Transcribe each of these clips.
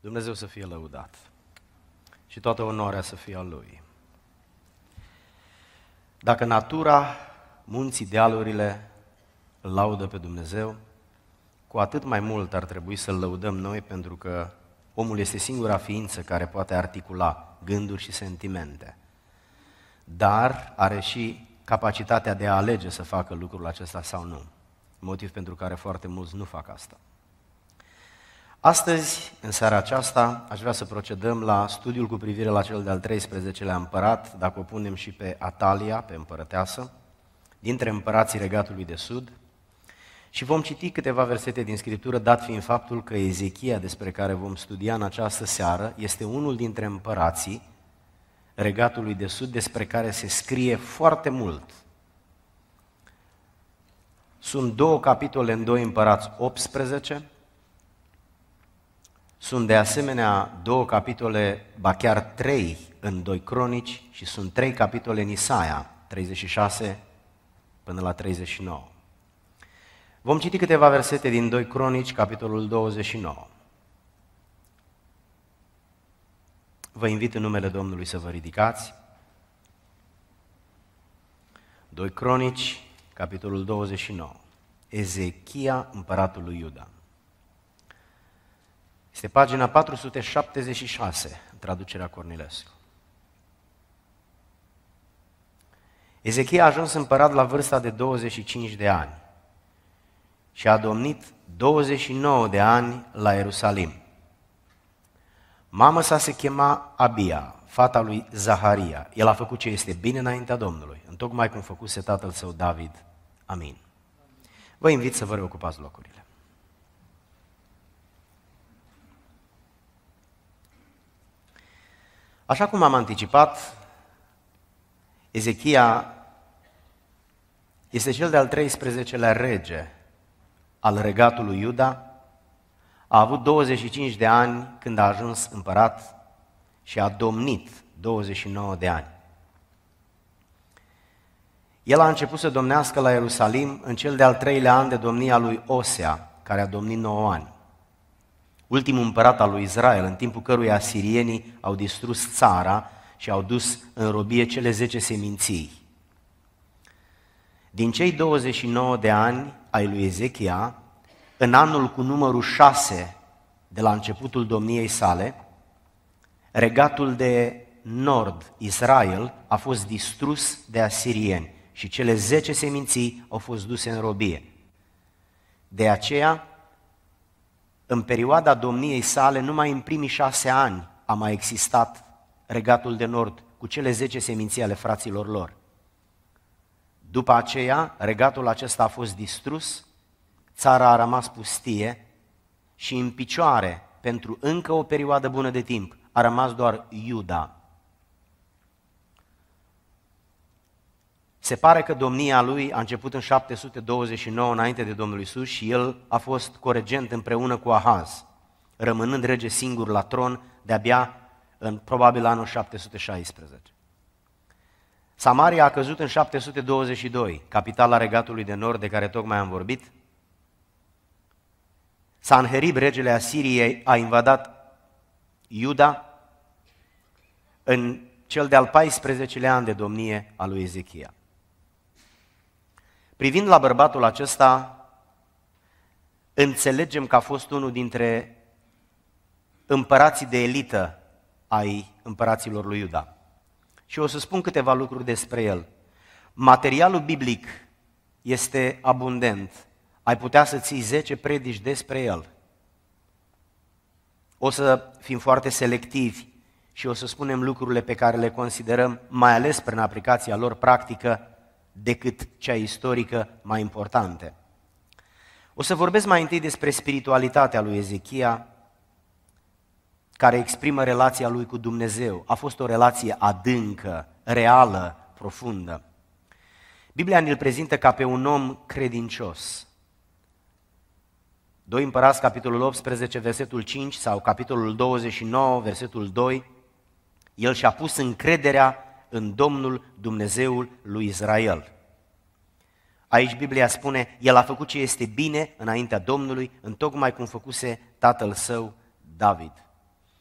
Dumnezeu să fie lăudat și toată onoarea să fie a Lui. Dacă natura, munții, dealurile laudă pe Dumnezeu, cu atât mai mult ar trebui să-L lăudăm noi pentru că omul este singura ființă care poate articula gânduri și sentimente. Dar are și capacitatea de a alege să facă lucrul acesta sau nu. Motiv pentru care foarte mulți nu fac asta. Astăzi, în seara aceasta, aș vrea să procedăm la studiul cu privire la cel de-al 13-lea împărat, dacă o punem și pe Atalia, pe împărăteasă, dintre împărații regatului de sud, și vom citi câteva versete din Scriptură, dat fiind faptul că Ezechia, despre care vom studia în această seară, este unul dintre împărații regatului de sud, despre care se scrie foarte mult. Sunt două capitole în doi împărați 18, sunt de asemenea două capitole, ba chiar trei în Doi Cronici și sunt trei capitole în Isaia, 36 până la 39. Vom citi câteva versete din Doi Cronici, capitolul 29. Vă invit în numele Domnului să vă ridicați. Doi Cronici, capitolul 29. Ezechia, împăratul lui Iuda. Este pagina 476, traducerea Cornilescu. Ezechia a ajuns împărat la vârsta de 25 de ani și a domnit 29 de ani la Ierusalim. Mama sa se chema Abia, fata lui Zaharia. El a făcut ce este bine înaintea Domnului, întocmai cum făcuse tatăl său David. Amin. Vă invit să vă reocupați locurile. Așa cum am anticipat, Ezechia este cel de-al 13-lea rege al regatului Iuda, a avut 25 de ani când a ajuns împărat și a domnit 29 de ani. El a început să domnească la Ierusalim în cel de-al treilea an de domnia lui Osea, care a domnit 9 ani ultimul împărat al lui Israel, în timpul căruia asirienii au distrus țara și au dus în robie cele 10 seminții. Din cei 29 de ani ai lui Ezechia, în anul cu numărul 6 de la începutul domniei sale, regatul de nord, Israel, a fost distrus de asirieni și cele 10 seminții au fost duse în robie. De aceea, în perioada domniei sale, numai în primii șase ani a mai existat regatul de nord cu cele zece seminții ale fraților lor. După aceea, regatul acesta a fost distrus, țara a rămas pustie și în picioare, pentru încă o perioadă bună de timp, a rămas doar Iuda, Se pare că domnia lui a început în 729 înainte de Domnul Isus și el a fost coregent împreună cu Ahaz, rămânând rege singur la tron de-abia în probabil anul 716. Samaria a căzut în 722, capitala regatului de nord de care tocmai am vorbit. Sanherib, regele Asiriei, a invadat Iuda în cel de-al 14-lea an de domnie a lui Ezechia. Privind la bărbatul acesta, înțelegem că a fost unul dintre împărații de elită ai împăraților lui Iuda. Și o să spun câteva lucruri despre el. Materialul biblic este abundent. Ai putea să ții 10 predici despre el. O să fim foarte selectivi și o să spunem lucrurile pe care le considerăm, mai ales prin aplicația lor practică, decât cea istorică mai importante. O să vorbesc mai întâi despre spiritualitatea lui Ezechia, care exprimă relația lui cu Dumnezeu. A fost o relație adâncă, reală, profundă. Biblia ne-l prezintă ca pe un om credincios. 2 Împărați, capitolul 18, versetul 5 sau capitolul 29, versetul 2, el și-a pus încrederea în Domnul Dumnezeul lui Israel. Aici Biblia spune, el a făcut ce este bine înaintea Domnului, în tocmai cum făcuse tatăl său David.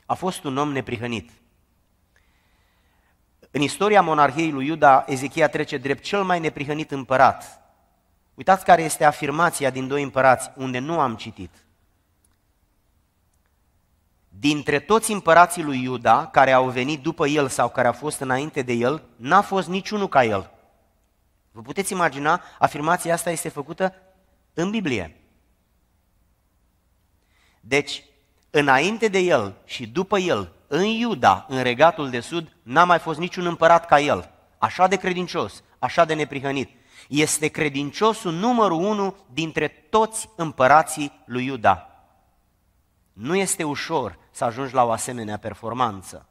A fost un om neprihănit. În istoria monarhiei lui Iuda, Ezechia trece drept cel mai neprihănit împărat. Uitați care este afirmația din doi împărați, unde nu am citit – Dintre toți împărații lui Iuda, care au venit după el sau care au fost înainte de el, n-a fost niciunul ca el. Vă puteți imagina, afirmația asta este făcută în Biblie. Deci, înainte de el și după el, în Iuda, în regatul de sud, n-a mai fost niciun împărat ca el. Așa de credincios, așa de neprihănit. Este credinciosul numărul unu dintre toți împărații lui Iuda. Nu este ușor să ajungi la o asemenea performanță.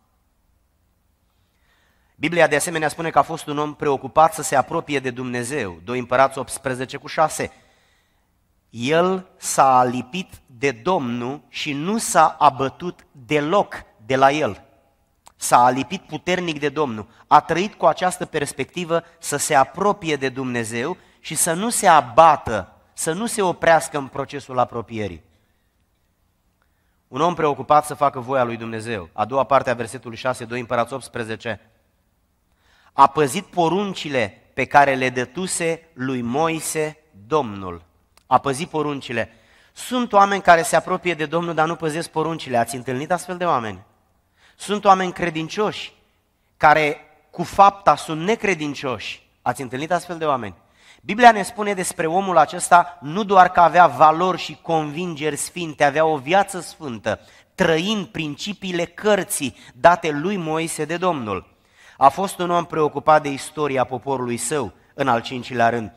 Biblia de asemenea spune că a fost un om preocupat să se apropie de Dumnezeu. 2 împărați 18 cu 6. El s-a lipit de Domnul și nu s-a abătut deloc de la el. S-a alipit puternic de Domnul. A trăit cu această perspectivă să se apropie de Dumnezeu și să nu se abată, să nu se oprească în procesul apropierii. Un om preocupat să facă voia lui Dumnezeu. A doua parte a versetului 6, 2 împărați 18. A păzit poruncile pe care le dătuse lui Moise Domnul. A păzit poruncile. Sunt oameni care se apropie de Domnul, dar nu păzesc poruncile. Ați întâlnit astfel de oameni? Sunt oameni credincioși, care cu fapta sunt necredincioși. Ați întâlnit astfel de oameni? Biblia ne spune despre omul acesta nu doar că avea valori și convingeri sfinte, avea o viață sfântă, trăind principiile cărții date lui Moise de Domnul. A fost un om preocupat de istoria poporului său, în al cincilea rând.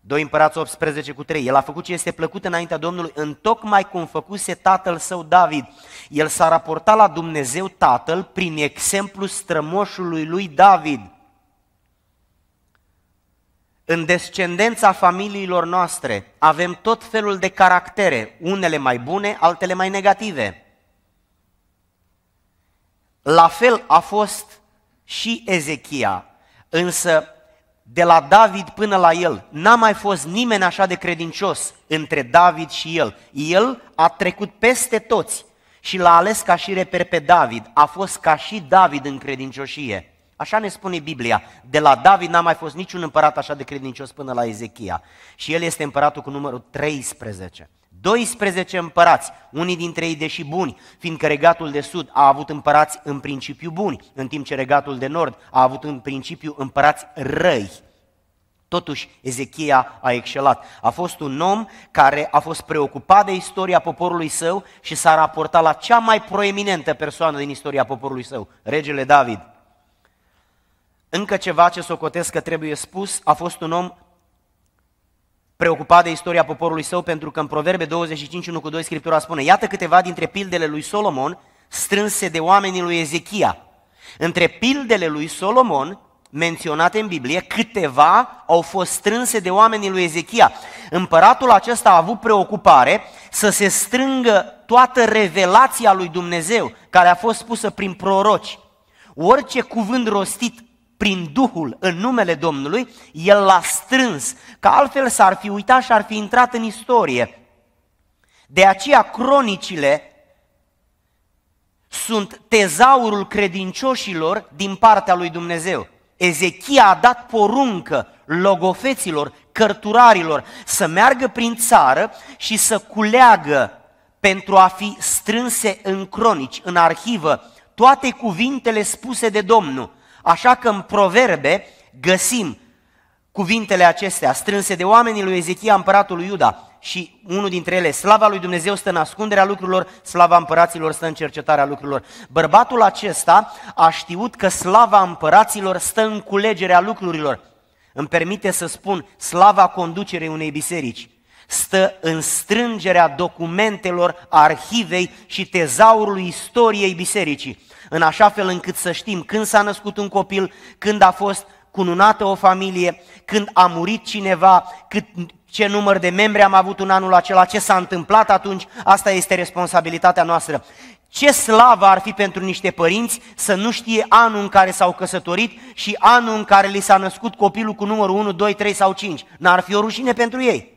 2 împărați 18 cu 3. El a făcut ce este plăcut înaintea Domnului, în tocmai cum făcuse tatăl său David. El s-a raportat la Dumnezeu tatăl prin exemplu strămoșului lui David. În descendența familiilor noastre avem tot felul de caractere, unele mai bune, altele mai negative. La fel a fost și Ezechia, însă de la David până la el, n-a mai fost nimeni așa de credincios între David și el. El a trecut peste toți și l-a ales ca și reper pe David, a fost ca și David în credincioșie. Așa ne spune Biblia. De la David n-a mai fost niciun împărat așa de credincios până la Ezechia. Și el este împăratul cu numărul 13. 12 împărați, unii dintre ei deși buni, fiindcă regatul de sud a avut împărați în principiu buni, în timp ce regatul de nord a avut în principiu împărați răi. Totuși, Ezechia a excelat. A fost un om care a fost preocupat de istoria poporului său și s-a raportat la cea mai proeminentă persoană din istoria poporului său, regele David. Încă ceva ce socotesc că trebuie spus, a fost un om preocupat de istoria poporului său, pentru că în Proverbe 25, 1 cu 2, Scriptura spune, iată câteva dintre pildele lui Solomon strânse de oamenii lui Ezechia. Între pildele lui Solomon, menționate în Biblie, câteva au fost strânse de oamenii lui Ezechia. Împăratul acesta a avut preocupare să se strângă toată revelația lui Dumnezeu, care a fost spusă prin proroci. Orice cuvânt rostit prin Duhul, în numele Domnului, el l-a strâns, că altfel s-ar fi uitat și ar fi intrat în istorie. De aceea cronicile sunt tezaurul credincioșilor din partea lui Dumnezeu. Ezechia a dat poruncă logofeților, cărturarilor, să meargă prin țară și să culeagă pentru a fi strânse în cronici, în arhivă, toate cuvintele spuse de Domnul Așa că în proverbe găsim cuvintele acestea strânse de oamenii lui Ezechia, împăratul lui Iuda, și unul dintre ele, slava lui Dumnezeu stă în ascunderea lucrurilor, slava împăraților stă în cercetarea lucrurilor. Bărbatul acesta a știut că slava împăraților stă în culegerea lucrurilor. Îmi permite să spun, slava conducerei unei biserici stă în strângerea documentelor arhivei și tezaurului istoriei bisericii în așa fel încât să știm când s-a născut un copil, când a fost cununată o familie, când a murit cineva, cât, ce număr de membri am avut în anul acela, ce s-a întâmplat atunci, asta este responsabilitatea noastră. Ce slavă ar fi pentru niște părinți să nu știe anul în care s-au căsătorit și anul în care li s-a născut copilul cu numărul 1, 2, 3 sau 5. N-ar fi o rușine pentru ei.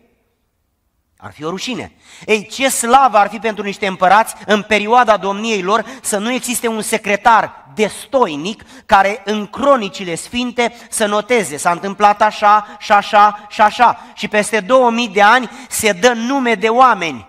Ar fi o rușine. Ei, ce slavă ar fi pentru niște împărați în perioada domniei lor să nu existe un secretar destoinic care în cronicile sfinte să noteze s-a întâmplat așa și așa și așa și peste 2000 de ani se dă nume de oameni.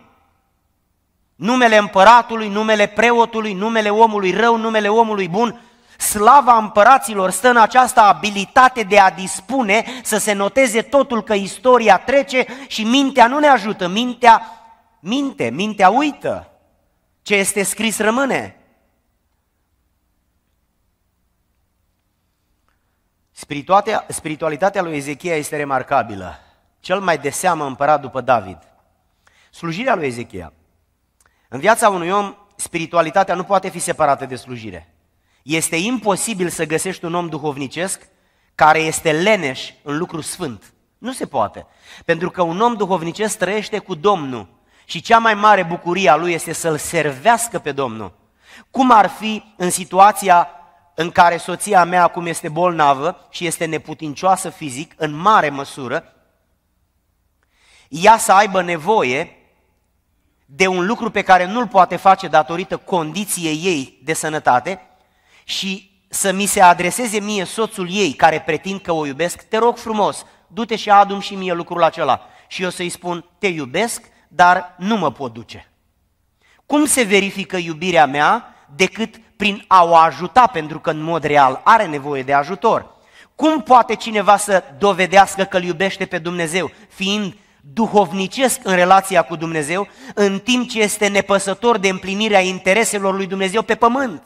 Numele împăratului, numele preotului, numele omului rău, numele omului bun, Slava împăraților stă în această abilitate de a dispune să se noteze totul că istoria trece și mintea nu ne ajută, mintea minte, mintea uită. Ce este scris rămâne. Spiritualitatea, lui Ezechia este remarcabilă. Cel mai de seamă împărat după David. Slujirea lui Ezechia. În viața unui om, spiritualitatea nu poate fi separată de slujire. Este imposibil să găsești un om duhovnicesc care este leneș în lucru sfânt. Nu se poate. Pentru că un om duhovnicesc trăiește cu Domnul și cea mai mare bucurie a lui este să-l servească pe Domnul. Cum ar fi în situația în care soția mea acum este bolnavă și este neputincioasă fizic, în mare măsură, ea să aibă nevoie de un lucru pe care nu-l poate face datorită condiției ei de sănătate, și să mi se adreseze mie soțul ei care pretind că o iubesc, te rog frumos, du-te și adu-mi și mie lucrul acela. Și eu să-i spun, te iubesc, dar nu mă pot duce. Cum se verifică iubirea mea decât prin a o ajuta, pentru că în mod real are nevoie de ajutor? Cum poate cineva să dovedească că îl iubește pe Dumnezeu, fiind duhovnicesc în relația cu Dumnezeu, în timp ce este nepăsător de împlinirea intereselor lui Dumnezeu pe pământ?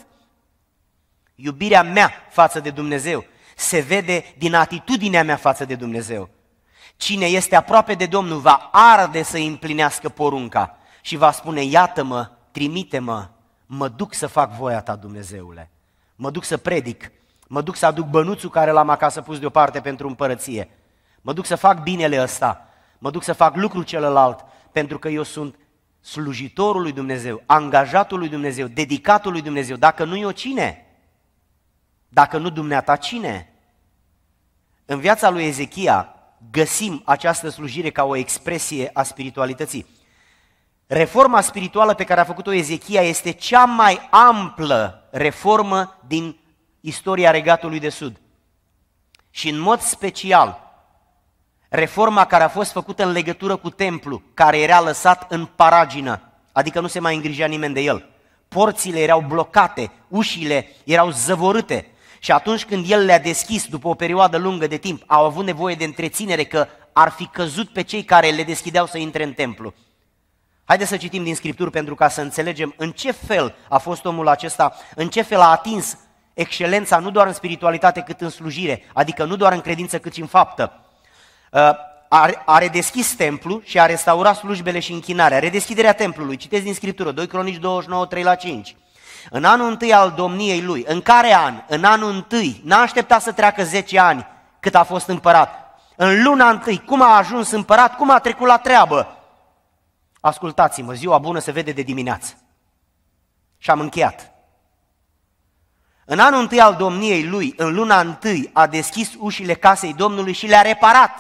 iubirea mea față de Dumnezeu se vede din atitudinea mea față de Dumnezeu. Cine este aproape de Domnul va arde să împlinească porunca și va spune, iată-mă, trimite-mă, mă duc să fac voia ta, Dumnezeule. Mă duc să predic, mă duc să aduc bănuțul care l-am acasă pus deoparte pentru împărăție. Mă duc să fac binele ăsta, mă duc să fac lucrul celălalt, pentru că eu sunt slujitorul lui Dumnezeu, angajatul lui Dumnezeu, dedicatul lui Dumnezeu, dacă nu eu cine? Dacă nu dumneata, cine? În viața lui Ezechia găsim această slujire ca o expresie a spiritualității. Reforma spirituală pe care a făcut-o Ezechia este cea mai amplă reformă din istoria regatului de sud. Și în mod special, reforma care a fost făcută în legătură cu templu, care era lăsat în paragină, adică nu se mai îngrija nimeni de el. Porțile erau blocate, ușile erau zăvorâte, și atunci când el le-a deschis după o perioadă lungă de timp, au avut nevoie de întreținere că ar fi căzut pe cei care le deschideau să intre în templu. Haideți să citim din Scripturi pentru ca să înțelegem în ce fel a fost omul acesta, în ce fel a atins excelența nu doar în spiritualitate cât în slujire, adică nu doar în credință cât și în faptă. Uh, a redeschis templu și a restaurat slujbele și închinarea. Redeschiderea templului, citeți din Scriptură, 2 Cronici 29, 3 la 5. În anul întâi al domniei lui, în care an? În anul întâi, n-a așteptat să treacă 10 ani cât a fost împărat. În luna întâi, cum a ajuns împărat, cum a trecut la treabă? Ascultați-mă, ziua bună se vede de dimineață. Și am încheiat. În anul întâi al domniei lui, în luna întâi, a deschis ușile casei Domnului și le-a reparat.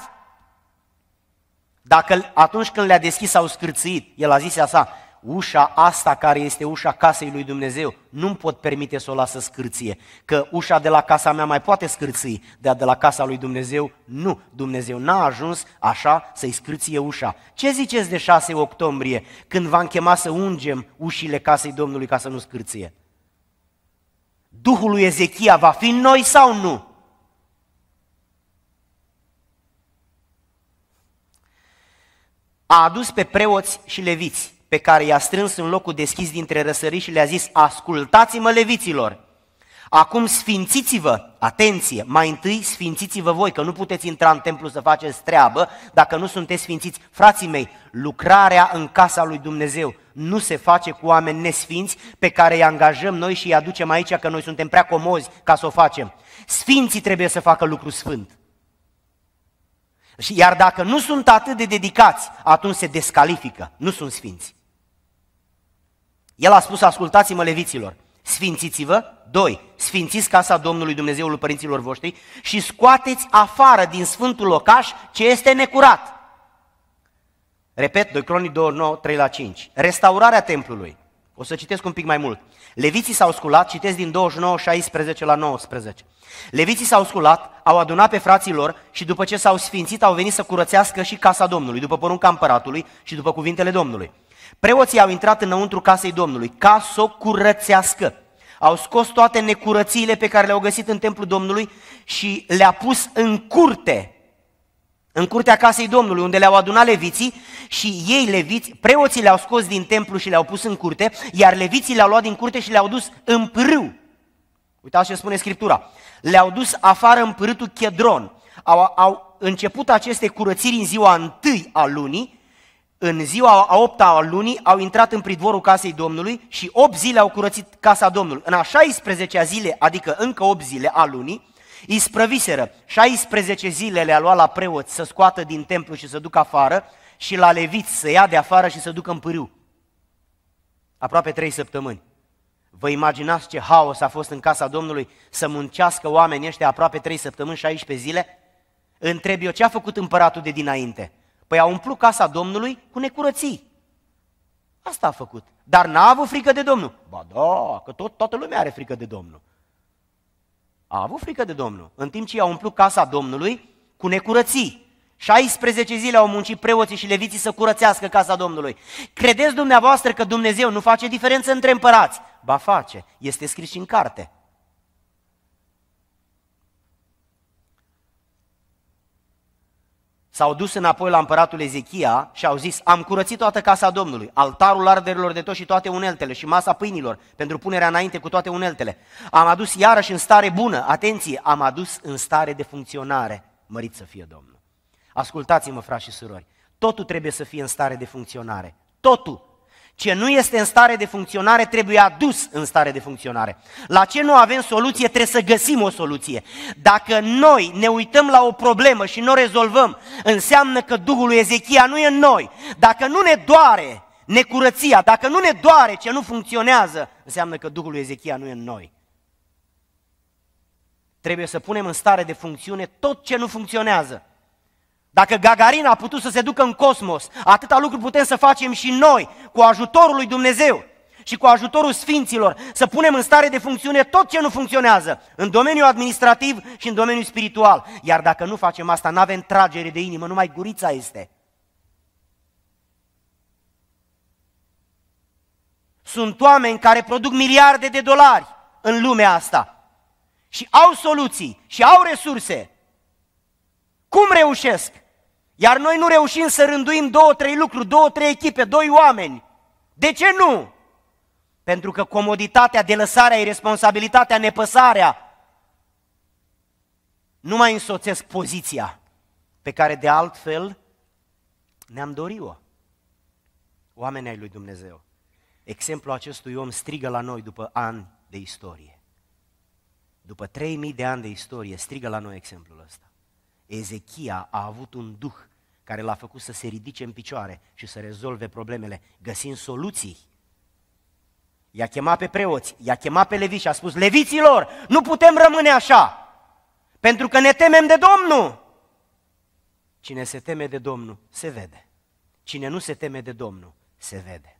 Dacă atunci când le-a deschis s-au scârțit, el a zis așa, ușa asta care este ușa casei lui Dumnezeu, nu-mi pot permite să o las să scârție, că ușa de la casa mea mai poate scârții, dar de la casa lui Dumnezeu nu. Dumnezeu n-a ajuns așa să-i scârție ușa. Ce ziceți de 6 octombrie, când v-am chemat să ungem ușile casei Domnului ca să nu scârție? Duhul lui Ezechia va fi în noi sau nu? A adus pe preoți și leviți pe care i-a strâns în locul deschis dintre răsări și le-a zis, ascultați-mă leviților, acum sfințiți-vă, atenție, mai întâi sfințiți-vă voi, că nu puteți intra în templu să faceți treabă dacă nu sunteți sfințiți. Frații mei, lucrarea în casa lui Dumnezeu nu se face cu oameni nesfinți pe care îi angajăm noi și îi aducem aici că noi suntem prea comozi ca să o facem. Sfinții trebuie să facă lucru sfânt. Iar dacă nu sunt atât de dedicați, atunci se descalifică, nu sunt sfinți. El a spus, ascultați-mă leviților, sfințiți-vă, doi. Sfințiți casa Domnului Dumnezeului părinților voștri și scoateți afară din sfântul locaș ce este necurat. Repet, 2 Cronii 9, 3 la 5. Restaurarea templului. O să citesc un pic mai mult. Leviții s-au sculat, citesc din 29, 16 la 19. Leviții s-au sculat, au adunat pe frații lor și după ce s-au sfințit au venit să curățească și casa Domnului, după porunca împăratului și după cuvintele Domnului. Preoții au intrat înăuntru casei Domnului ca să o curățească. Au scos toate necurățiile pe care le-au găsit în templul Domnului și le-a pus în curte, în curtea casei Domnului, unde le-au adunat leviții și ei leviți, preoții le-au scos din templu și le-au pus în curte, iar leviții le-au luat din curte și le-au dus în pârâu. Uitați ce spune Scriptura. Le-au dus afară în pârâtul Chedron. Au, au început aceste curățiri în ziua întâi a lunii, în ziua a opta a lunii au intrat în pridvorul casei Domnului și 8 zile au curățit casa Domnului. În a 16-a zile, adică încă 8 zile a lunii, îi sprăviseră. 16 zile le-a luat la preot să scoată din templu și să ducă afară și la leviți să ia de afară și să ducă în pârâu. Aproape 3 săptămâni. Vă imaginați ce haos a fost în casa Domnului să muncească oamenii ăștia aproape 3 săptămâni, 16 zile? Întreb eu ce a făcut împăratul de dinainte Păi a umplut casa Domnului cu necurății. Asta a făcut. Dar n-a avut frică de Domnul. Ba da, că tot, toată lumea are frică de Domnul. A avut frică de Domnul. În timp ce i-a umplut casa Domnului cu necurății. 16 zile au muncit preoții și leviții să curățească casa Domnului. Credeți dumneavoastră că Dumnezeu nu face diferență între împărați? Ba face, este scris și în carte. s-au dus înapoi la împăratul Ezechia și au zis, am curățit toată casa Domnului, altarul arderilor de tot și toate uneltele și masa pâinilor pentru punerea înainte cu toate uneltele. Am adus iarăși în stare bună, atenție, am adus în stare de funcționare, mărit să fie Domnul. Ascultați-mă, frați și surori, totul trebuie să fie în stare de funcționare, totul, ce nu este în stare de funcționare trebuie adus în stare de funcționare. La ce nu avem soluție trebuie să găsim o soluție. Dacă noi ne uităm la o problemă și nu o rezolvăm, înseamnă că Duhul lui Ezechia nu e în noi. Dacă nu ne doare necurăția, dacă nu ne doare ce nu funcționează, înseamnă că Duhul lui Ezechia nu e în noi. Trebuie să punem în stare de funcțiune tot ce nu funcționează. Dacă Gagarin a putut să se ducă în cosmos, atâta lucru putem să facem și noi, cu ajutorul lui Dumnezeu și cu ajutorul sfinților, să punem în stare de funcțiune tot ce nu funcționează, în domeniul administrativ și în domeniul spiritual. Iar dacă nu facem asta, nu avem tragere de inimă, numai gurița este. Sunt oameni care produc miliarde de dolari în lumea asta și au soluții și au resurse. Cum reușesc? Iar noi nu reușim să rânduim două, trei lucruri, două, trei echipe, doi oameni. De ce nu? Pentru că comoditatea, delăsarea, irresponsabilitatea, nepăsarea nu mai însoțesc poziția pe care de altfel ne-am dorit-o. Oamenii ai lui Dumnezeu. Exemplul acestui om strigă la noi după ani de istorie. După 3000 de ani de istorie strigă la noi exemplul ăsta. Ezechia a avut un duh care l-a făcut să se ridice în picioare și să rezolve problemele, găsind soluții. I-a chemat pe preoți, i-a chemat pe leviți și a spus, leviților, nu putem rămâne așa, pentru că ne temem de Domnul. Cine se teme de Domnul, se vede. Cine nu se teme de Domnul, se vede.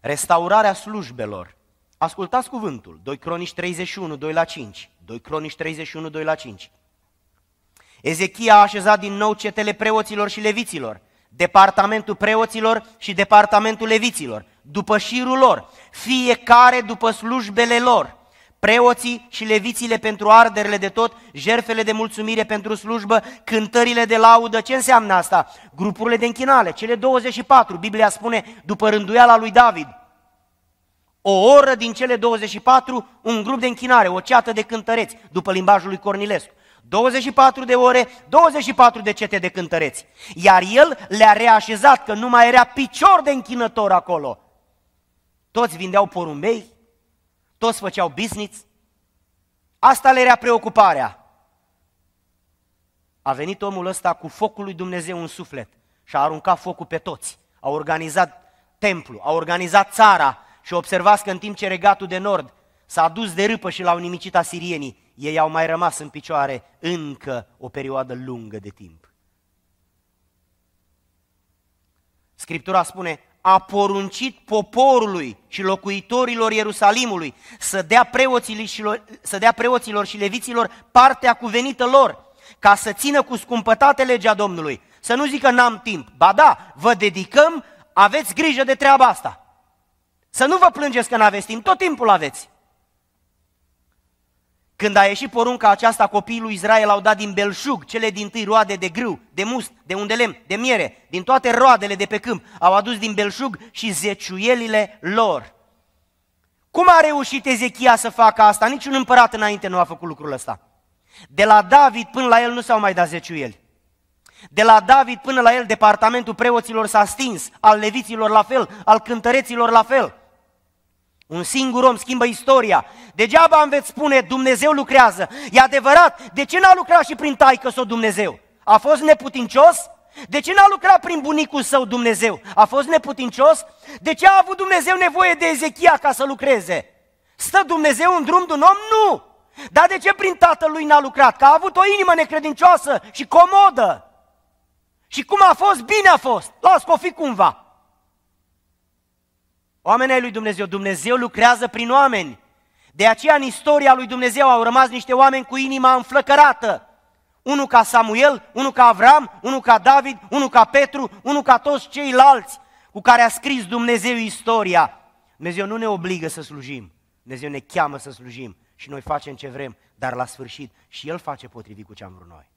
Restaurarea slujbelor. Ascultați cuvântul, 2 Cronici 31, 2 la 5, 2 Cronici 31, 2 la 5. Ezechia a așezat din nou cetele preoților și leviților, departamentul preoților și departamentul leviților, după șirul lor, fiecare după slujbele lor, preoții și levițile pentru arderele de tot, jerfele de mulțumire pentru slujbă, cântările de laudă. Ce înseamnă asta? Grupurile de închinale, cele 24, Biblia spune, după rânduiala lui David. O oră din cele 24, un grup de închinare, o ceată de cântăreți, după limbajul lui Cornilescu. 24 de ore, 24 de cete de cântăreți. Iar el le-a reașezat, că nu mai era picior de închinător acolo. Toți vindeau porumbei, toți făceau business. Asta le era preocuparea. A venit omul ăsta cu focul lui Dumnezeu în suflet și a aruncat focul pe toți. A organizat templu, a organizat țara și observați că în timp ce regatul de nord s-a dus de râpă și l-au nimicit asirienii, ei au mai rămas în picioare încă o perioadă lungă de timp. Scriptura spune, a poruncit poporului și locuitorilor Ierusalimului să dea, preoților, să dea preoților și leviților partea cuvenită lor, ca să țină cu scumpătate legea Domnului. Să nu zică n-am timp. Ba da, vă dedicăm, aveți grijă de treaba asta. Să nu vă plângeți că n-aveți timp, tot timpul aveți. Când a ieșit porunca aceasta, copiii lui Israel au dat din belșug cele din tâi roade de grâu, de must, de undelem, de miere, din toate roadele de pe câmp, au adus din belșug și zeciuielile lor. Cum a reușit Ezechia să facă asta? Niciun împărat înainte nu a făcut lucrul ăsta. De la David până la el nu s-au mai dat zeciuieli. De la David până la el departamentul preoților s-a stins, al leviților la fel, al cântăreților la fel. Un singur om schimbă istoria. Degeaba îmi veți spune, Dumnezeu lucrează. E adevărat, de ce n-a lucrat și prin taică său Dumnezeu? A fost neputincios? De ce n-a lucrat prin bunicul său Dumnezeu? A fost neputincios? De ce a avut Dumnezeu nevoie de Ezechia ca să lucreze? Stă Dumnezeu în drum de un om? Nu! Dar de ce prin lui n-a lucrat? Că a avut o inimă necredincioasă și comodă. Și cum a fost, bine a fost. Las că o fi cumva. Oamenii lui Dumnezeu, Dumnezeu lucrează prin oameni. De aceea în istoria lui Dumnezeu au rămas niște oameni cu inima înflăcărată. Unul ca Samuel, unul ca Avram, unul ca David, unul ca Petru, unul ca toți ceilalți cu care a scris Dumnezeu istoria. Dumnezeu nu ne obligă să slujim, Dumnezeu ne cheamă să slujim și noi facem ce vrem, dar la sfârșit și El face potrivit cu ce am vrut noi.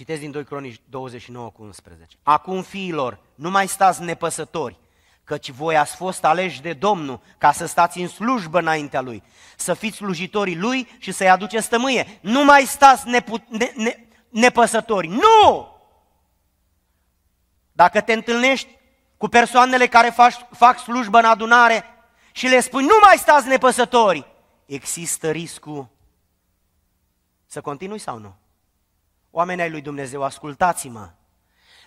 Citesc din 2 Cronici 29 cu 11. Acum, fiilor, nu mai stați nepăsători, căci voi ați fost aleși de Domnul ca să stați în slujbă înaintea Lui, să fiți slujitorii Lui și să-i aduceți stămâie. Nu mai stați neput, ne, ne, nepăsători. Nu! Dacă te întâlnești cu persoanele care fac, fac slujbă în adunare și le spui nu mai stați nepăsători, există riscul să continui sau nu? Oamenii ai lui Dumnezeu, ascultați-mă.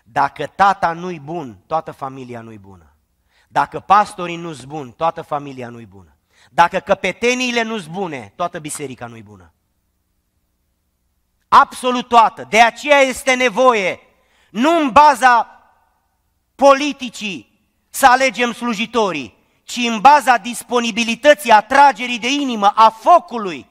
Dacă tata nu-i bun, toată familia nu-i bună. Dacă pastorii nu-s buni, toată familia nu-i bună. Dacă căpeteniile nu-s bune, toată biserica nu-i bună. Absolut toată. De aceea este nevoie, nu în baza politicii să alegem slujitorii, ci în baza disponibilității, atragerii de inimă, a focului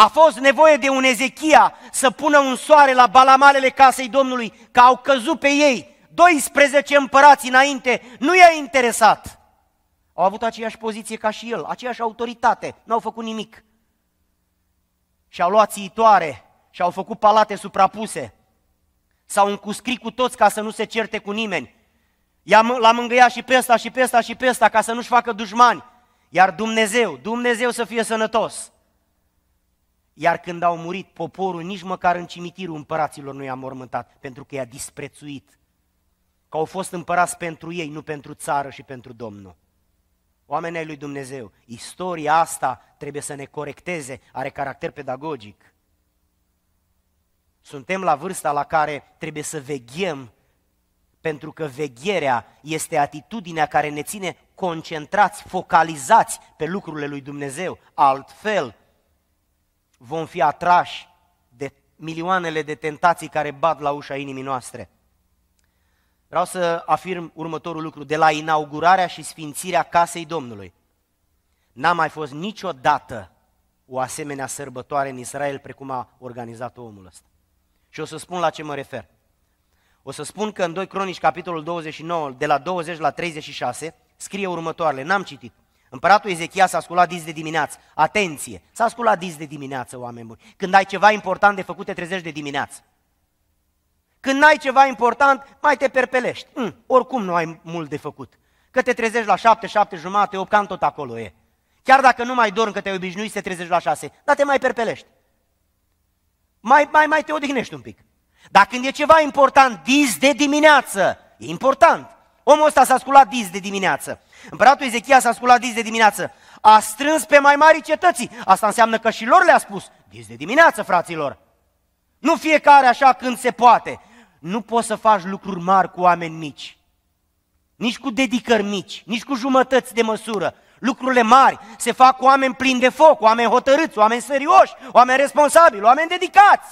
a fost nevoie de un Ezechia să pună un soare la balamalele casei Domnului, că au căzut pe ei 12 împărați înainte, nu i-a interesat. Au avut aceeași poziție ca și el, aceeași autoritate, nu au făcut nimic. Și au luat țiitoare și au făcut palate suprapuse. S-au încuscrit cu toți ca să nu se certe cu nimeni. l am îngăiat și pe ăsta, și pe ăsta, și pe ăsta, ca să nu-și facă dușmani. Iar Dumnezeu, Dumnezeu să fie sănătos, iar când au murit, poporul nici măcar în cimitirul împăraților nu i-a mormântat, pentru că i-a disprețuit. Că au fost împărați pentru ei, nu pentru țară și pentru Domnul. Oamenii lui Dumnezeu, istoria asta trebuie să ne corecteze, are caracter pedagogic. Suntem la vârsta la care trebuie să veghem, pentru că vegherea este atitudinea care ne ține concentrați, focalizați pe lucrurile lui Dumnezeu. Altfel, vom fi atrași de milioanele de tentații care bat la ușa inimii noastre. Vreau să afirm următorul lucru, de la inaugurarea și sfințirea casei Domnului. N-a mai fost niciodată o asemenea sărbătoare în Israel precum a organizat-o omul ăsta. Și o să spun la ce mă refer. O să spun că în 2 Cronici, capitolul 29, de la 20 la 36, scrie următoarele, n-am citit. Împăratul Ezechia s-a sculat dis de dimineață. Atenție! S-a sculat dis de dimineață, oameni buni. Când ai ceva important de făcut, te trezești de dimineață. Când n-ai ceva important, mai te perpelești. Mm, oricum nu ai mult de făcut. Că te trezești la șapte, șapte jumate, opt, cam tot acolo e. Chiar dacă nu mai dormi, că te-ai obișnuit să te trezești la șase. dar te mai perpelești. Mai, mai, mai te odihnești un pic. Dar când e ceva important, dis de dimineață, e important. Omul ăsta s-a sculat dis de dimineață. Împăratul Ezechia s-a sculat dis de dimineață. A strâns pe mai mari cetății. Asta înseamnă că și lor le-a spus. Dis de dimineață, fraților. Nu fiecare așa când se poate. Nu poți să faci lucruri mari cu oameni mici. Nici cu dedicări mici, nici cu jumătăți de măsură. Lucrurile mari se fac cu oameni plini de foc, oameni hotărâți, oameni serioși, oameni responsabili, oameni dedicați.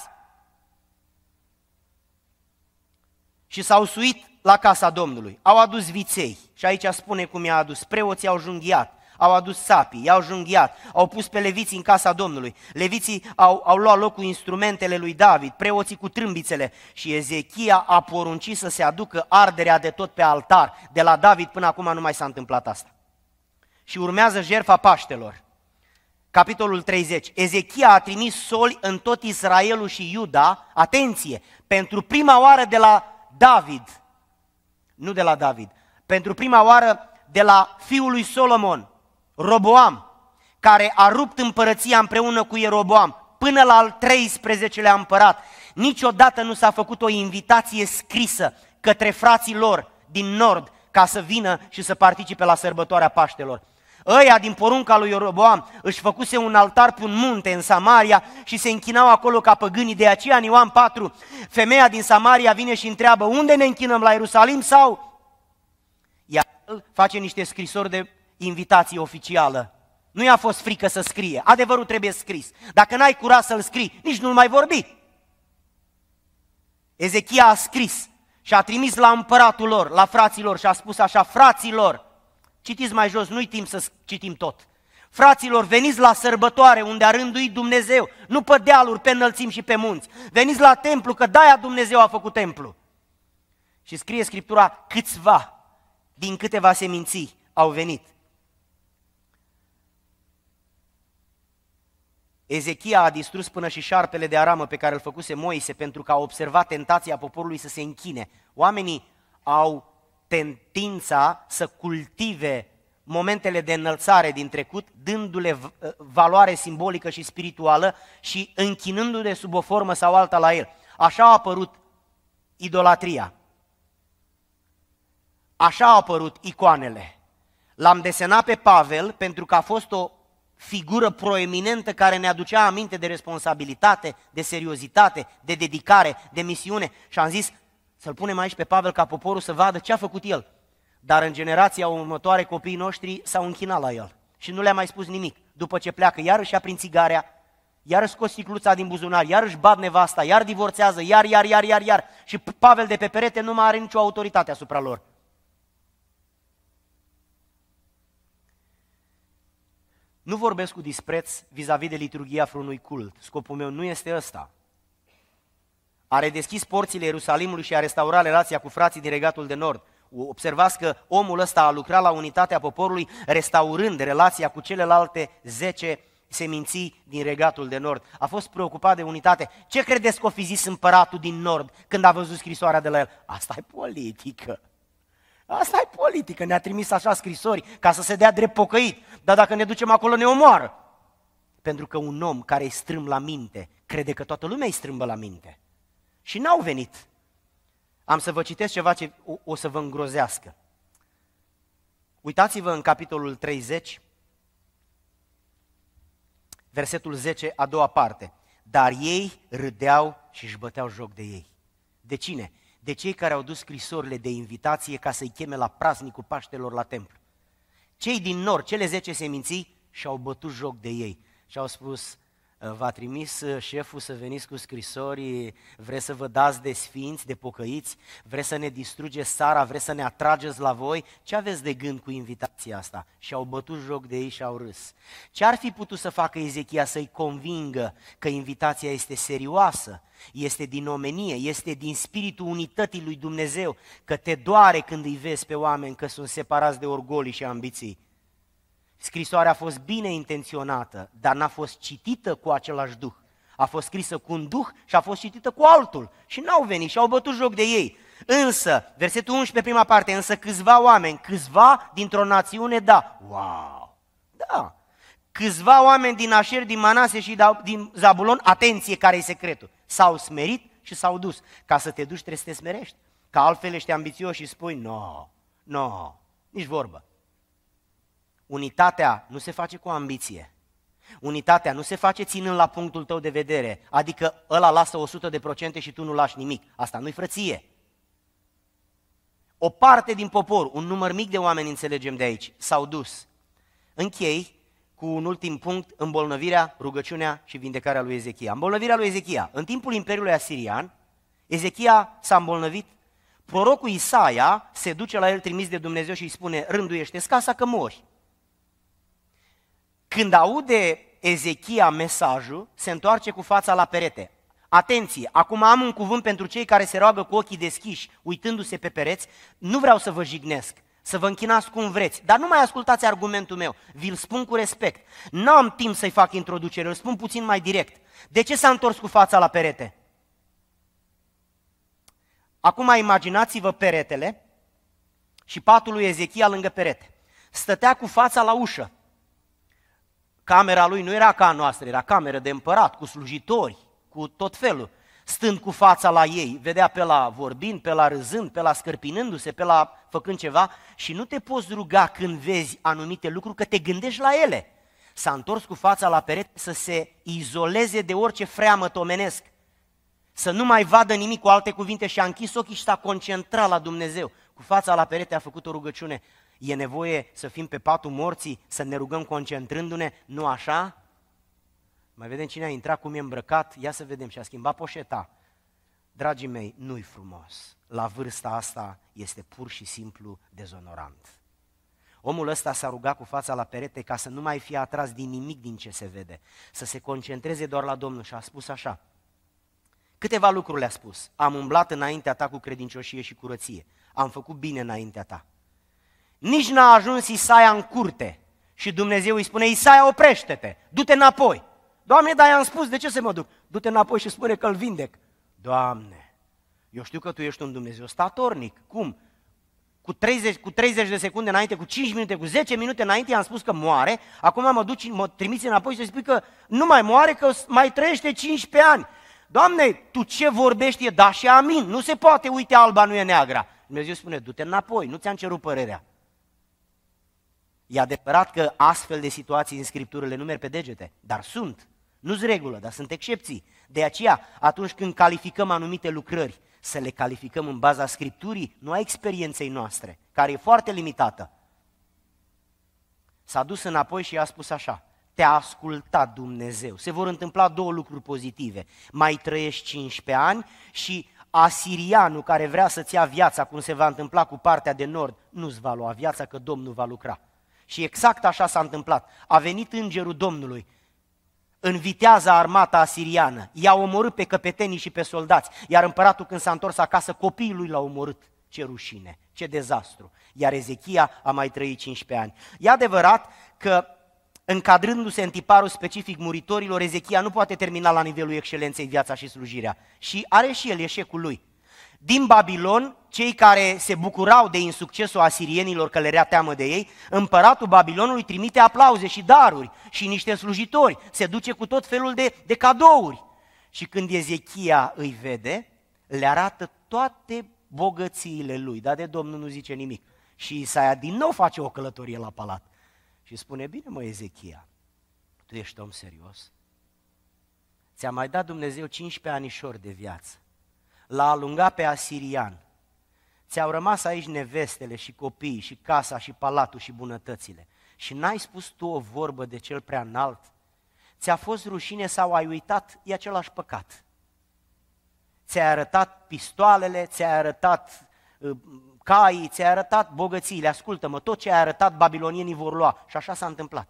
Și s-au suit la casa Domnului. Au adus viței și aici spune cum i-a adus. Preoții au junghiat, au adus sapii, i-au junghiat, au pus pe leviții în casa Domnului. Leviții au, au luat locul instrumentele lui David, preoții cu trâmbițele și Ezechia a poruncit să se aducă arderea de tot pe altar. De la David până acum nu mai s-a întâmplat asta. Și urmează jertfa Paștelor. Capitolul 30. Ezechia a trimis soli în tot Israelul și Iuda, atenție, pentru prima oară de la David, nu de la David, pentru prima oară de la fiul lui Solomon, Roboam, care a rupt împărăția împreună cu Ieroboam până la al 13-lea împărat. Niciodată nu s-a făcut o invitație scrisă către frații lor din nord ca să vină și să participe la sărbătoarea Paștelor ăia din porunca lui Ieroboam își făcuse un altar pe un munte în Samaria și se închinau acolo ca păgânii. De aceea în Ioan 4, femeia din Samaria vine și întreabă unde ne închinăm, la Ierusalim sau... Iar el face niște scrisori de invitație oficială. Nu i-a fost frică să scrie. Adevărul trebuie scris. Dacă n-ai curaj să-l scrii, nici nu-l mai vorbi. Ezechia a scris și a trimis la împăratul lor, la fraților și a spus așa, fraților, Citiți mai jos, nu-i timp să citim tot. Fraților, veniți la sărbătoare unde a rânduit Dumnezeu, nu pe dealuri, pe înălțimi și pe munți. Veniți la templu, că daia Dumnezeu a făcut templu. Și scrie Scriptura, câțiva din câteva seminții au venit. Ezechia a distrus până și șarpele de aramă pe care îl făcuse Moise pentru că a observat tentația poporului să se închine. Oamenii au tendința să cultive momentele de înălțare din trecut, dându-le uh, valoare simbolică și spirituală și închinându-le sub o formă sau alta la el. Așa a apărut idolatria. Așa au apărut icoanele. L-am desenat pe Pavel pentru că a fost o figură proeminentă care ne aducea aminte de responsabilitate, de seriozitate, de dedicare, de misiune și am zis să-l punem aici pe Pavel ca poporul să vadă ce a făcut el. Dar în generația următoare copiii noștri s-au închinat la el și nu le-a mai spus nimic. După ce pleacă, iarăși ia prin țigarea, iarăși scos sticluța din buzunar, iarăși bat nevasta, iar divorțează, iar, iar, iar, iar, iar. Și Pavel de pe perete nu mai are nicio autoritate asupra lor. Nu vorbesc cu dispreț vis-a-vis de liturghia frunui cult. Scopul meu nu este ăsta a redeschis porțile Ierusalimului și a restaurat relația cu frații din regatul de nord. Observați că omul ăsta a lucrat la unitatea poporului, restaurând relația cu celelalte zece seminții din regatul de nord. A fost preocupat de unitate. Ce credeți că o fi zis împăratul din nord când a văzut scrisoarea de la el? Asta e politică. Asta e politică, ne-a trimis așa scrisori ca să se dea drept pocăit, dar dacă ne ducem acolo ne omoară. Pentru că un om care e strâmb la minte crede că toată lumea e strâmbă la minte. Și n-au venit. Am să vă citesc ceva ce o, o să vă îngrozească. Uitați-vă în capitolul 30, versetul 10, a doua parte. Dar ei râdeau și își băteau joc de ei. De cine? De cei care au dus scrisorile de invitație ca să-i cheme la praznicul Paștelor la templu. Cei din nor, cele 10 seminții, și-au bătut joc de ei și au spus, Eh, v-a trimis eh, șeful să veniți cu scrisori, vreți să vă dați de sfinți, de pocăiți, vreți să ne distrugeți Sara. vreți să ne atrageți la voi, ce aveți de gând cu invitația asta? Și au bătut joc de ei și au râs. Ce ar fi putut să facă Ezechia să-i convingă că invitația este serioasă, este din omenie, este din spiritul unității lui Dumnezeu, că te doare când îi vezi pe oameni că sunt separați de orgolii și ambiții? Scrisoarea a fost bine intenționată, dar n-a fost citită cu același duh. A fost scrisă cu un duh și a fost citită cu altul. Și n-au venit și au bătut joc de ei. Însă, versetul 11, prima parte, însă câțiva oameni, câțiva dintr-o națiune, da. Wow! Da! Câțiva oameni din Așer, din Manase și din Zabulon, atenție care e secretul, s-au smerit și s-au dus. Ca să te duci trebuie să te smerești. Ca altfel ești ambițios și spui, no, no, nici vorbă. Unitatea nu se face cu ambiție. Unitatea nu se face ținând la punctul tău de vedere, adică ăla lasă 100% și tu nu lași nimic. Asta nu-i frăție. O parte din popor, un număr mic de oameni înțelegem de aici, s-au dus. Închei cu un ultim punct, îmbolnăvirea, rugăciunea și vindecarea lui Ezechia. Îmbolnăvirea lui Ezechia. În timpul Imperiului Asirian, Ezechia s-a îmbolnăvit, prorocul Isaia se duce la el trimis de Dumnezeu și îi spune, rânduiește casa că mori. Când aude Ezechia mesajul, se întoarce cu fața la perete. Atenție, acum am un cuvânt pentru cei care se roagă cu ochii deschiși, uitându-se pe pereți. Nu vreau să vă jignesc, să vă închinați cum vreți, dar nu mai ascultați argumentul meu, vi-l spun cu respect. Nu am timp să-i fac introducere, îl spun puțin mai direct. De ce s-a întors cu fața la perete? Acum imaginați-vă peretele și patul lui Ezechia lângă perete. Stătea cu fața la ușă. Camera lui nu era ca a noastră, era cameră de împărat, cu slujitori, cu tot felul. Stând cu fața la ei, vedea pe la vorbind, pe la râzând, pe la scărpinându-se, pe la făcând ceva și nu te poți ruga când vezi anumite lucruri că te gândești la ele. S-a întors cu fața la perete să se izoleze de orice freamă tomenesc, să nu mai vadă nimic cu alte cuvinte și a închis ochii și s-a concentrat la Dumnezeu. Cu fața la perete a făcut o rugăciune, E nevoie să fim pe patul morții, să ne rugăm concentrându-ne, nu așa? Mai vedem cine a intrat, cum e îmbrăcat, ia să vedem și a schimbat poșeta. Dragii mei, nu-i frumos. La vârsta asta este pur și simplu dezonorant. Omul ăsta s-a rugat cu fața la perete ca să nu mai fie atras din nimic din ce se vede, să se concentreze doar la Domnul și a spus așa. Câteva lucruri le-a spus. Am umblat înaintea ta cu credincioșie și curăție. Am făcut bine înaintea ta. Nici n-a ajuns Isaia în curte și Dumnezeu îi spune, Isaia, oprește-te, du-te înapoi. Doamne, dar i-am spus, de ce să mă duc? Du-te înapoi și spune că îl vindec. Doamne, eu știu că Tu ești un Dumnezeu statornic. Cum? Cu 30, cu 30 de secunde înainte, cu 5 minute, cu 10 minute înainte i-am spus că moare, acum mă duci, mă trimiți înapoi și spui că nu mai moare, că mai trăiește 15 ani. Doamne, Tu ce vorbești e da și amin, nu se poate, uite, alba nu e neagra. Dumnezeu spune, du-te înapoi, nu ți-am cerut părerea. E adevărat că astfel de situații în Scripturile nu merg pe degete, dar sunt. Nu-s regulă, dar sunt excepții. De aceea, atunci când calificăm anumite lucrări, să le calificăm în baza Scripturii, nu a experienței noastre, care e foarte limitată. S-a dus înapoi și a spus așa, te-a ascultat Dumnezeu. Se vor întâmpla două lucruri pozitive. Mai trăiești 15 ani și asirianul care vrea să-ți ia viața, cum se va întâmpla cu partea de nord, nu-ți va lua viața, că Domnul va lucra. Și exact așa s-a întâmplat. A venit îngerul Domnului în viteaza armata asiriană, i-a omorât pe căpetenii și pe soldați, iar împăratul când s-a întors acasă, copiii lui l-au omorât. Ce rușine, ce dezastru. Iar Ezechia a mai trăit 15 ani. E adevărat că încadrându-se în tiparul specific muritorilor, Ezechia nu poate termina la nivelul excelenței viața și slujirea. Și are și el eșecul lui. Din Babilon cei care se bucurau de insuccesul asirienilor că le rea teamă de ei, împăratul Babilonului trimite aplauze și daruri și niște slujitori, se duce cu tot felul de, de cadouri. Și când Ezechia îi vede, le arată toate bogățiile lui, dar de Domnul nu zice nimic. Și Isaia din nou face o călătorie la palat și spune, bine mă Ezechia, tu ești om serios? Ți-a mai dat Dumnezeu 15 anișori de viață. L-a alungat pe asirian, Ți-au rămas aici nevestele și copiii și casa și palatul și bunătățile și n-ai spus tu o vorbă de cel prea înalt? Ți-a fost rușine sau ai uitat? E același păcat. Ți-ai arătat pistoalele, ți-ai arătat uh, caii, ți-ai arătat bogățiile. Ascultă-mă, tot ce ai arătat babilonienii vor lua. Și așa s-a întâmplat.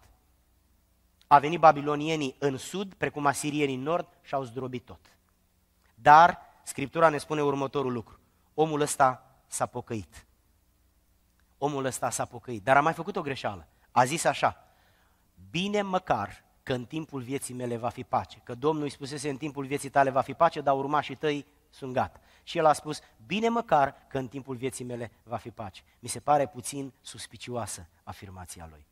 A venit babilonienii în sud, precum asirienii în nord și au zdrobit tot. Dar Scriptura ne spune următorul lucru. Omul ăsta s-a pocăit. Omul ăsta s-a pocăit, dar a mai făcut o greșeală. A zis așa, bine măcar că în timpul vieții mele va fi pace, că Domnul îi spusese în timpul vieții tale va fi pace, dar urmașii tăi sunt gata. Și el a spus, bine măcar că în timpul vieții mele va fi pace. Mi se pare puțin suspicioasă afirmația lui.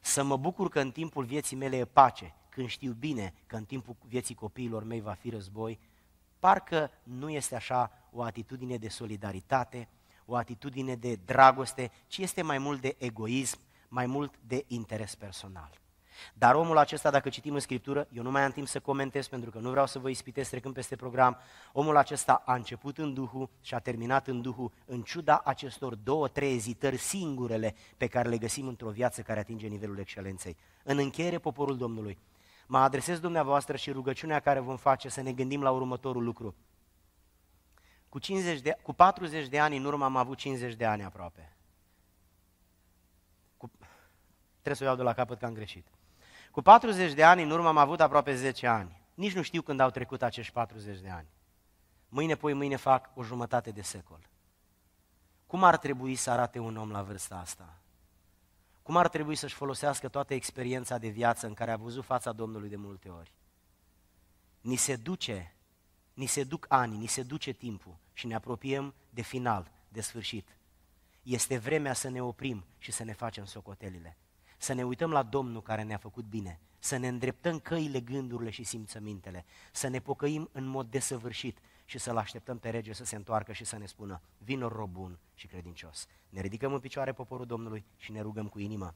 Să mă bucur că în timpul vieții mele e pace, când știu bine că în timpul vieții copiilor mei va fi război, parcă nu este așa o atitudine de solidaritate, o atitudine de dragoste, ci este mai mult de egoism, mai mult de interes personal. Dar omul acesta, dacă citim în Scriptură, eu nu mai am timp să comentez pentru că nu vreau să vă ispitesc trecând peste program, omul acesta a început în Duhul și a terminat în Duhul, în ciuda acestor două, trei ezitări singurele pe care le găsim într-o viață care atinge nivelul excelenței. În încheiere, poporul Domnului, mă adresez dumneavoastră și rugăciunea care vom face să ne gândim la următorul lucru. Cu, 50 de, cu 40 de ani în urmă am avut 50 de ani aproape. Cu, trebuie să o iau de la capăt că am greșit. Cu 40 de ani în urmă am avut aproape 10 ani. Nici nu știu când au trecut acești 40 de ani. Mâine, poi mâine fac o jumătate de secol. Cum ar trebui să arate un om la vârsta asta? Cum ar trebui să-și folosească toată experiența de viață în care a văzut fața Domnului de multe ori? Ni se duce, ni se duc ani, ni se duce timpul și ne apropiem de final, de sfârșit. Este vremea să ne oprim și să ne facem socotelile. Să ne uităm la Domnul care ne-a făcut bine, să ne îndreptăm căile, gândurile și simțămintele, să ne pocăim în mod desăvârșit, și să-L așteptăm pe rege să se întoarcă și să ne spună, vină robun și credincios. Ne ridicăm în picioare poporul Domnului și ne rugăm cu inimă.